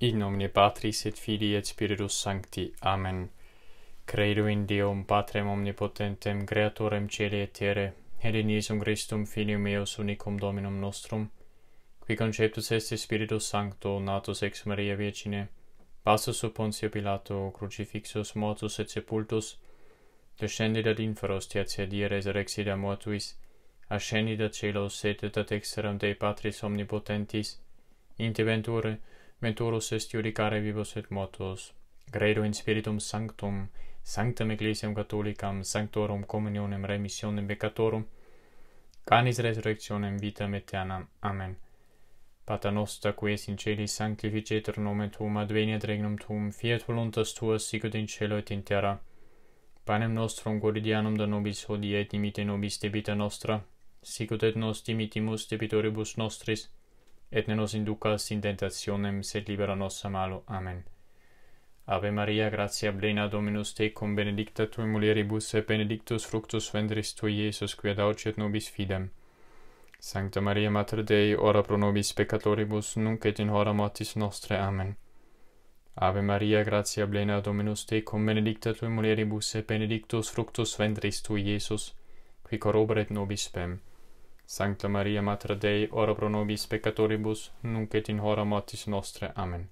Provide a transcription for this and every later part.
In nomine Patris et Filii et Spiritus Sancti. Amen. Credo in Deum, Patrem omnipotentem, Creatorem Celi et Terre, et in Iesum Christum, Filium Meus, unicum Dominum nostrum, qui conceptus est Spiritus Sancto, natus ex Maria Vecine, passus sub Pontio Pilato, crucifixus, mortus et sepultus, descendit ad inferos, tertia die resurrexit ad mortuis, ascendit ad celos, sedet ad exteram Dei Patris omnipotentis, interventure, Venturus est judicare vivos et motus, Credo in spiritum sanctum, sanctam ecclesiam catholicam, sanctorum communionem remissionem peccatorum, canis resurrectionem vitam aeternam. Amen. Pata nostra, qui es in celi, sanctificetur nomen tuum, adveniat regnum tuum, fiat voluntas tua, sicut in cielo et in terra. Panem nostrum quotidianum da nobis hodie et dimite nobis debita nostra, sicut et nos dimitimus debitoribus nostris, et et ne nos inducas in tentationem, sed libera nos a malo. Amen. Ave Maria, gratia plena Dominus tecum, benedicta tu in mulieribus, et benedictus fructus ventris tui, Iesus, qui ad et nobis fidem. Sancta Maria, Mater Dei, ora pro nobis peccatoribus, nunc et in hora mortis nostre. Amen. Ave Maria, gratia plena Dominus tecum, benedicta tu in mulieribus, et benedictus fructus ventris tui, Iesus, qui corroboret nobis fem. Amen. Sancta Maria, Mater Dei, ora pro nobis peccatoribus, nunc et in hora mortis nostre. Amen.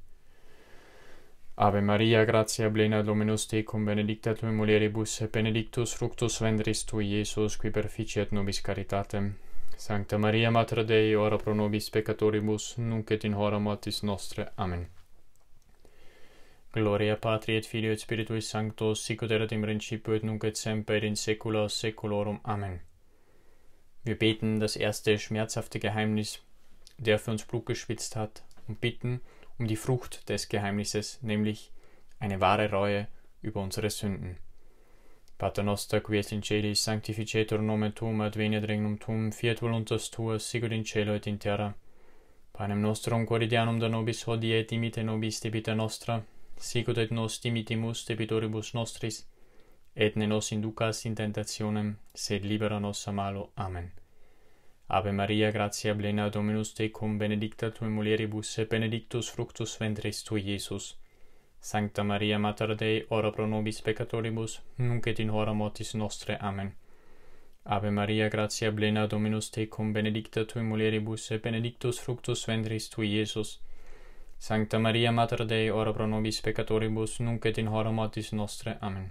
Ave Maria, gratia plena Dominus Tecum, benedicta tu mulieribus, et benedictus fructus ventris tui, Iesus, qui perficiat nobis caritatem. Sancta Maria, Mater Dei, ora pro nobis peccatoribus, nunc et in hora mortis nostre. Amen. Gloria Patri et Filio et Spiritui Sancto, sicut erat in principio et nunc et semper et in saecula saeculorum. Amen. Wir beten das erste schmerzhafte Geheimnis, der für uns Blut geschwitzt hat, und bitten um die Frucht des Geheimnisses, nämlich eine wahre Reue über unsere Sünden. Pater noster, quiet in celis, sanctificetur nomen tuum, adveniat regnum tuum, fiat voluntas tua, sicut in cielo et in terra. Panem nostrum quotidianum da nobis hodie et imite nobis debita nostra, sicut et nos dimitimus debitoribus nostris, et ne nos inducas in tentationem, sed libera nos a malo. Amen. Ave Maria, gratia plena, Dominus tecum, benedicta tu in mulieribus, et benedictus fructus ventris tui, Iesus. Sancta Maria, Mater Dei, ora pro nobis peccatoribus, nunc et in hora mortis nostre. Amen. Ave Maria, gratia plena, Dominus tecum, benedicta tu in mulieribus, et benedictus fructus ventris tui, Iesus. Sancta Maria, Mater Dei, ora pro nobis peccatoribus, nunc et in hora mortis nostre. Amen.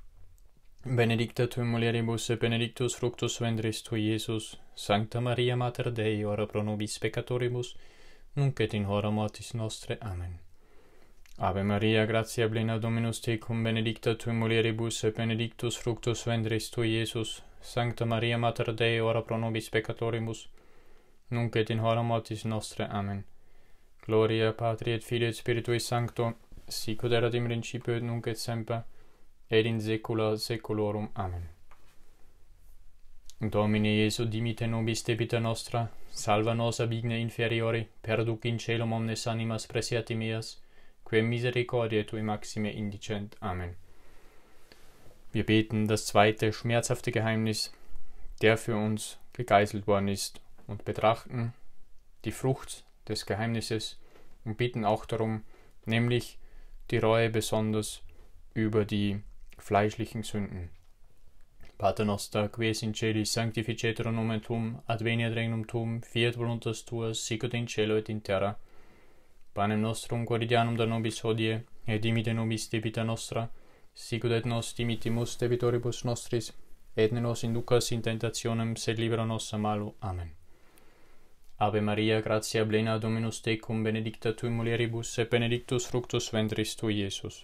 Benedicta tu mulieribus et benedictus fructus ventris tui, Iesus. Sancta Maria, Mater Dei, ora pro nobis peccatoribus, nunc et in hora mortis nostre. Amen. Ave Maria, gratia plena Dominus tecum, benedicta tu mulieribus et benedictus fructus ventris tui, Iesus. Sancta Maria, Mater Dei, ora pro nobis peccatoribus, nunc et in hora mortis nostre. Amen. Gloria, Patri et Filio et Spiritui Sancto, sicud erat in principio et nunc et semper, et in saecula saeculorum. Amen. Domine Jesu, dimite nobis debita nostra, salva nos ab igne inferiori, perduc in celum omnes animas presiati meas, quem misericordiae tui maxime indicent. Amen. Wir beten das zweite schmerzhafte Geheimnis, der für uns gegeißelt worden ist, und betrachten die Frucht des Geheimnisses und bitten auch darum, nämlich die Reue besonders über die fleischlichen Sünden. Paternoster, quies in celi sanctificetur momentum, adveniat regnum tum, fiat voluntas tua, sicut in CELO et in terra. Panem nostrum quotidianum da nobis hodie, et dimite nobis debita nostra, sicut et nos dimitimus debitoribus nostris, et ne nos inducas in tentationem, sed libera nos a malo. Amen. Ave Maria, gratia plena Dominus tecum, benedicta tui mulieribus, et benedictus fructus ventris tui, Iesus.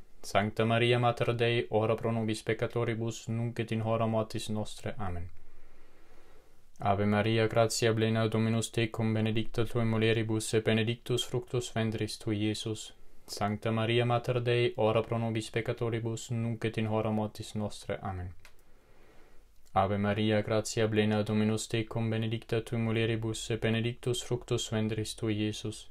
Sancta Maria, Mater Dei, ora pro nobis peccatoribus, nunc et in hora mortis nostre. Amen. Ave Maria, gratia plena, Dominus tecum, benedicta tua mulieribus, et benedictus fructus ventris tui, Iesus. Sancta Maria, Mater Dei, ora pro nobis peccatoribus, nunc et in hora mortis nostre. Amen. Ave Maria, gratia plena, Dominus tecum, benedicta tua mulieribus, et benedictus fructus ventris tui, Iesus. Amen.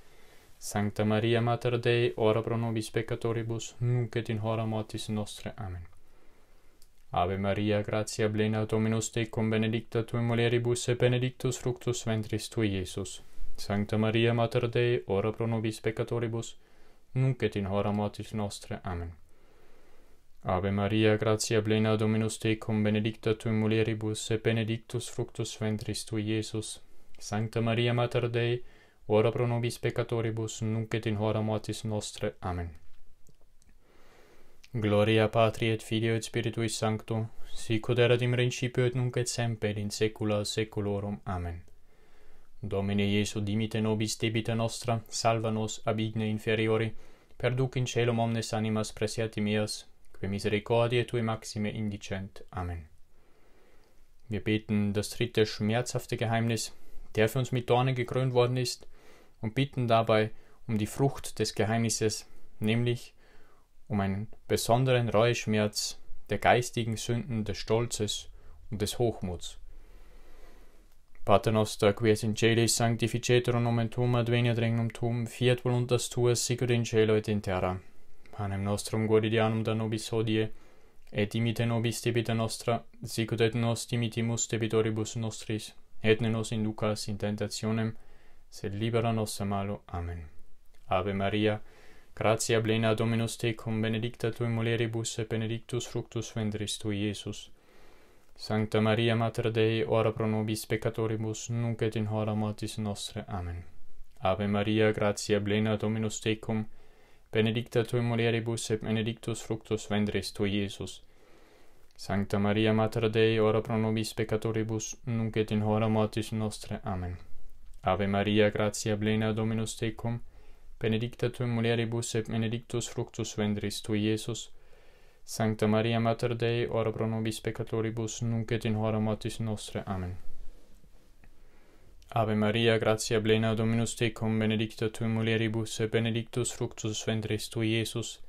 Sancta Maria Mater Dei, ora pro nobis peccatoribus, nunc et in hora mortis nostre. Amen. Ave Maria, gratia plena Dominus Tecum, benedicta in mulieribus, e benedictus fructus ventris Tui, Iesus. Sancta Maria Mater Dei, ora pro nobis peccatoribus, nunc et in hora mortis nostre. Amen. Ave Maria, gratia plena Dominus tecum, benedicta tu in mulieribus, e benedictus fructus ventris tui, Iesus. Sancta Maria Mater Dei, ora pro nobis peccatoribus, nunc et in hora mortis nostre. Amen. Gloria Patri et Filio et Spiritui Sancto, sicud erat in principio et nunc et sempre et in saecula saeculorum. Amen. Domine Iesu, dimite nobis debita nostra, salva nos ab igne inferiori, perduc in celum omnes animas presiati mias, que misericordiae tui maxime indicent. Amen. Wir beten das dritte schmerzhafte Geheimnis, der für uns mit Dornen gekrönt worden ist, und bitten dabei um die Frucht des Geheimnisses, nämlich um einen besonderen Reueschmerz der geistigen Sünden des Stolzes und des Hochmuts. Pater noster, quies in celis sanctificetur nomen tuum ad venia regnum tuum, fiat voluntas tua sicut in cielo et in terra. Panem nostrum quotidianum da nobis hodie, et imite nobis debita nostra, sicut et nos dimitimus debitoribus nostris, et ne nos inducas in tentationem, sed libera nos a malo. Amen. Ave Maria, gratia plena Dominus tecum, benedicta tui mulieribus, et benedictus fructus ventris tui, Iesus. Sancta Maria, Mater Dei, ora pro nobis peccatoribus, nunc et in hora mortis nostre. Amen. Ave Maria, gratia plena Dominus tecum, benedicta tui mulieribus, et benedictus fructus ventris tui, Iesus. Amen. Sancta Maria Mater Dei, ora pro nobis peccatoribus, nunc et in hora mortis nostre. Amen. Ave Maria, gratia plena Dominus Tecum, benedicta tu in mulieribus et benedictus fructus vendris tu, Iesus. Sancta Maria Mater Dei, ora pro nobis peccatoribus, nunc et in hora mortis nostre. Amen. Ave Maria, gratia plena Dominus Tecum, benedicta tu in mulieribus et benedictus fructus vendris tu, Iesus.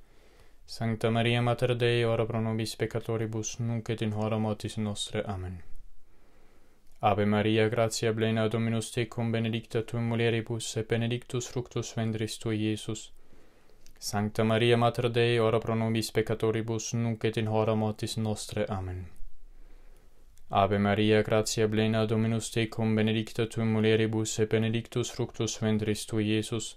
Sancta Maria Mater Dei, ora pro nobis peccatoribus, nunc et in hora mortis nostre. Amen. Ave Maria, gratia plena Dominus tecum, benedicta tu in mulieribus, et benedictus fructus vendris tui, Iesus. Sancta Maria Mater Dei, ora pro nobis peccatoribus, nunc et in hora mortis nostre. Amen. Ave Maria, gratia plena Dominus tecum, benedicta tu in mulieribus, et benedictus fructus vendris tui, Iesus.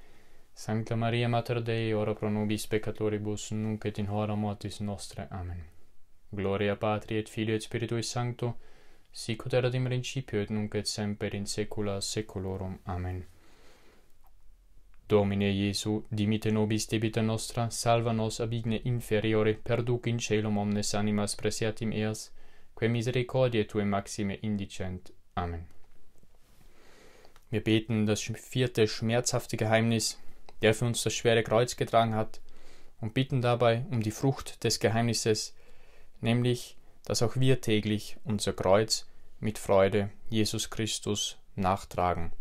Sancta Maria Mater Dei, ora pro nobis peccatoribus, nunc et in hora mortis nostre. Amen. Gloria Patri et Filio et Spiritui Sancto, sicut erat in principio et nunc et semper in saecula saeculorum. Amen. Domine Iesu, dimite nobis debita nostra, salva nos ab igne inferiore, perduc in celum omnes animas presiatim eas, quae misericordiae tue maxime indicent. Amen. Wir beten das vierte schmerzhafte Geheimnis, der für uns das schwere Kreuz getragen hat, und bitten dabei um die Frucht des Geheimnisses, nämlich, dass auch wir täglich unser Kreuz mit Freude Jesus Christus nachtragen.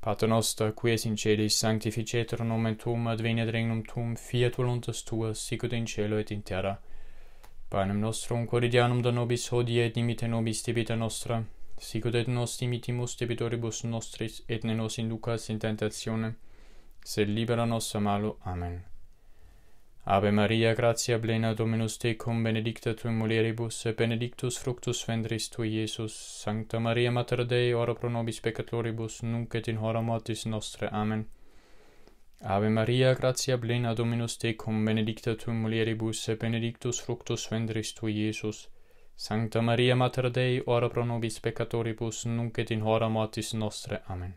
Paternoster, quies in cedis sanctificetur nomen tuum, adveniat regnum tuum, fiat voluntas tua, sicut in cielo et in terra. Panem nostrum quotidianum da nobis hodie et dimite nobis debita nostra, sicut et nos dimitimus debitoribus nostris, et ne nos inducas in tentationem, se libera nostra malo. Amen. Ave Maria, gratia plena Dominus tecum, benedicta tu in mulieribus, benedictus fructus ventris tui, Iesus. Sancta Maria, Mater Dei, ora pro nobis peccatoribus, nunc et in hora mortis nostre. Amen. Ave Maria, gratia plena Dominus tecum, benedicta tu in mulieribus, benedictus fructus ventris tui, Iesus. Sancta Maria, Mater Dei, ora pro nobis peccatoribus, nunc et in hora mortis nostre. Amen.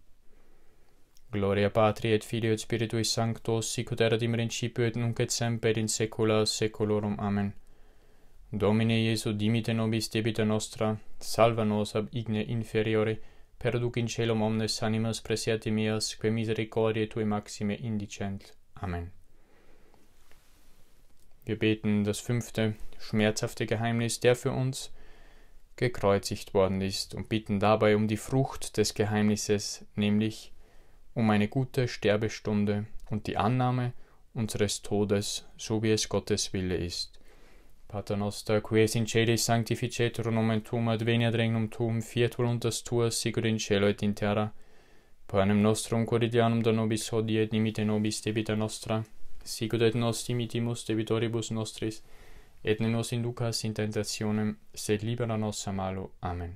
Gloria Patri et Filio et Spiritui Sancto, sic ut erat in principio et nunc et semper in saecula saeculorum. Amen. Domine Iesu, dimite nobis debita nostra, salva nos ab igne inferiore, perduc in celum omnes animas presiati meas, que misericordiae tue maxime indicent. Amen. Wir beten das fünfte, schmerzhafte Geheimnis, der für uns gekreuzigt worden ist, und bitten dabei um die Frucht des Geheimnisses, nämlich um eine gute Sterbestunde und die Annahme unseres Todes, so wie es Gottes Wille ist. Pater Noster, quies in Celi Sanctificetur Nomen Tum ad Venia Drenum Tum, fiat voluntas Tua, sicur in Celo et in Terra, poenem nostrum quotidianum da nobis hodie et nimite nobis debita nostra, sicur et nos dimitimus debitoribus nostris, et ne nos inducas in tentationem, sed libera nos amalo. Amen.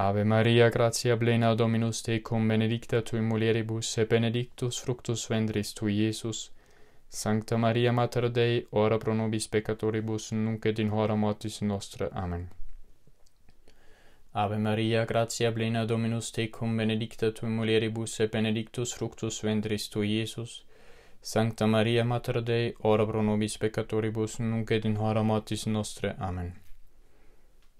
Ave Maria, gratia plena Dominus tecum, benedicta tui mulieribus, e benedictus fructus vendris tui Iesus. Sancta Maria, Mater Dei, ora pro nobis peccatoribus, nunc et in hora mortis nostre. Amen. Ave Maria, gratia plena Dominus tecum, benedicta tui mulieribus, e benedictus fructus vendris tui Iesus. Sancta Maria, Mater Dei, ora pro nobis peccatoribus, nunc et in hora mortis nostre. Amen.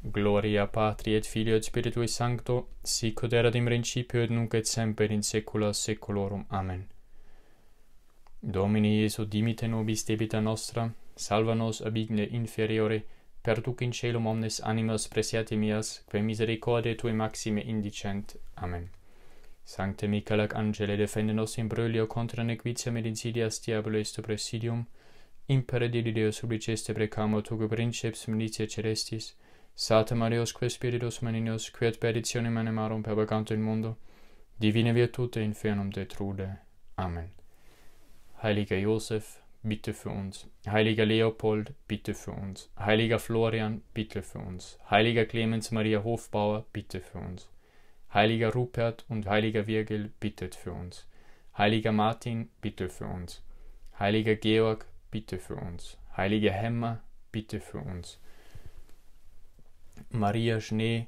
Gloria Patri et Filio et Spiritui Sancto, sicut erat in principio et nunc et semper in saecula saeculorum. Amen. Domine Iesu, dimite nobis debita nostra, salva nos ab igne inferiore, perduc in celum omnes animas presiate mias, quae misericordiae Tui maxime indicent. Amen. Sancte Michael ac Angele, defende nos in brulio contra nequitia med insidias diabolo presidium, impere dili Deo sublicest precamo tuque princeps milicia celestis, Salta Maria sque Spiritus Maninos, quet perditionem animarum ne pervaganto e in mundo, divine virtute infernum detrude. Amen. Heiliger Josef, bitte für uns. Heiliger Leopold, bitte für uns. Heiliger Florian, bitte für uns. Heiliger Clemens Maria Hofbauer, bitte für uns. Heiliger Rupert und heiliger Virgil, bittet für uns. Heiliger Martin, bitte für uns. Heiliger Georg, bitte für uns. Heiliger Hemmer, bitte für uns. Maria Schnee,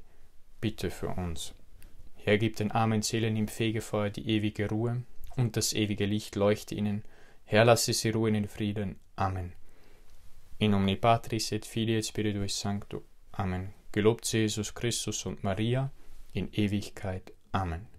bitte für uns. Herr, gib den armen Seelen im Fegefeuer die ewige Ruhe, und das ewige Licht leuchte ihnen. Herr, lasse sie ruhen in Frieden. Amen. In omni Patris et Filii et Spiritui Sancto. Amen. Gelobt sei Jesus Christus und Maria, in Ewigkeit. Amen.